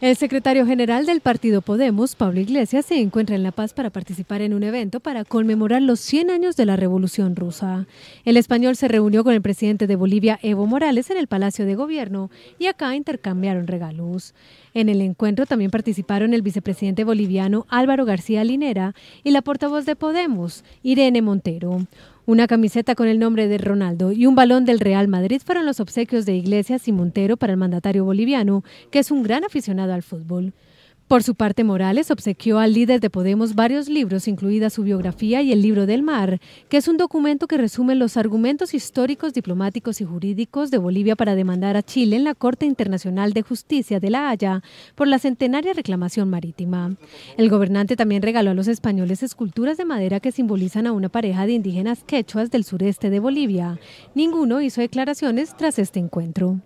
El secretario general del partido Podemos, Pablo Iglesias, se encuentra en La Paz para participar en un evento para conmemorar los 100 años de la Revolución Rusa. El español se reunió con el presidente de Bolivia, Evo Morales, en el Palacio de Gobierno y acá intercambiaron regalos. En el encuentro también participaron el vicepresidente boliviano Álvaro García Linera y la portavoz de Podemos, Irene Montero. Una camiseta con el nombre de Ronaldo y un balón del Real Madrid fueron los obsequios de Iglesias y Montero para el mandatario boliviano, que es un gran aficionado al fútbol. Por su parte, Morales obsequió al líder de Podemos varios libros, incluida su biografía y el libro del mar, que es un documento que resume los argumentos históricos, diplomáticos y jurídicos de Bolivia para demandar a Chile en la Corte Internacional de Justicia de La Haya por la centenaria reclamación marítima. El gobernante también regaló a los españoles esculturas de madera que simbolizan a una pareja de indígenas quechuas del sureste de Bolivia. Ninguno hizo declaraciones tras este encuentro.